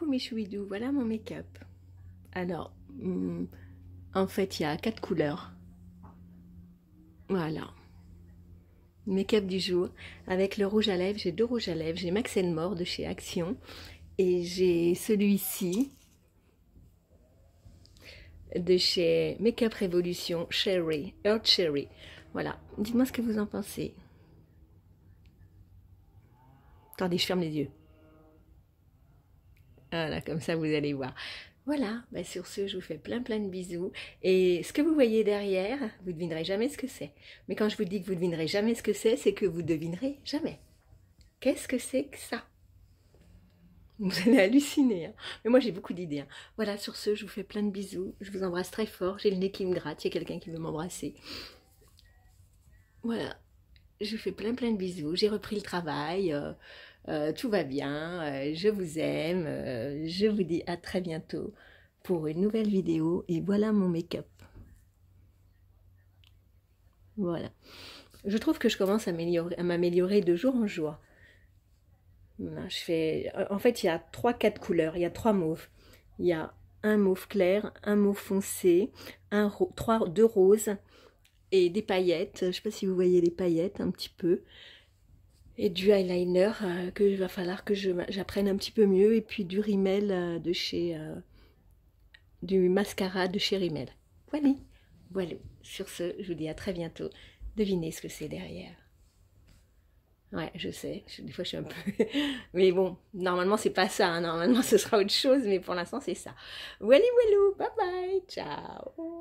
Coucou mes chouidous, voilà mon make-up. Alors, hmm, en fait, il y a quatre couleurs. Voilà. Make-up du jour. Avec le rouge à lèvres, j'ai deux rouges à lèvres. J'ai Maxelle Mort de chez Action. Et j'ai celui-ci de chez Make-up Révolution, Cherry, Earth Cherry. Voilà. Dites-moi ce que vous en pensez. Attendez, je ferme les yeux. Voilà, comme ça vous allez voir. Voilà, bah, sur ce, je vous fais plein plein de bisous. Et ce que vous voyez derrière, vous ne devinerez jamais ce que c'est. Mais quand je vous dis que vous ne devinerez jamais ce que c'est, c'est que vous ne devinerez jamais. Qu'est-ce que c'est que ça Vous allez halluciner. Hein. Mais moi, j'ai beaucoup d'idées. Hein. voilà, sur ce, je vous fais plein de bisous. Je vous embrasse très fort. J'ai le nez qui me gratte. Il y a quelqu'un qui veut m'embrasser. Voilà, je vous fais plein plein de bisous. J'ai repris le travail. Euh, euh, tout va bien, euh, je vous aime, euh, je vous dis à très bientôt pour une nouvelle vidéo et voilà mon make-up. Voilà. Je trouve que je commence à m'améliorer de jour en jour. Je fais... En fait, il y a 3-4 couleurs, il y a 3 mauves. Il y a un mauve clair, un mauve foncé, un ro... deux roses et des paillettes. Je ne sais pas si vous voyez les paillettes un petit peu et du eyeliner qu'il euh, que va falloir que j'apprenne un petit peu mieux et puis du Rimmel euh, de chez euh, du mascara de chez Rimmel. Voilà. Voilà. Sur ce, je vous dis à très bientôt. Devinez ce que c'est derrière. Ouais, je sais, des fois je suis un peu... mais bon, normalement c'est pas ça, hein. normalement ce sera autre chose, mais pour l'instant c'est ça. Wally wallou, bye bye, ciao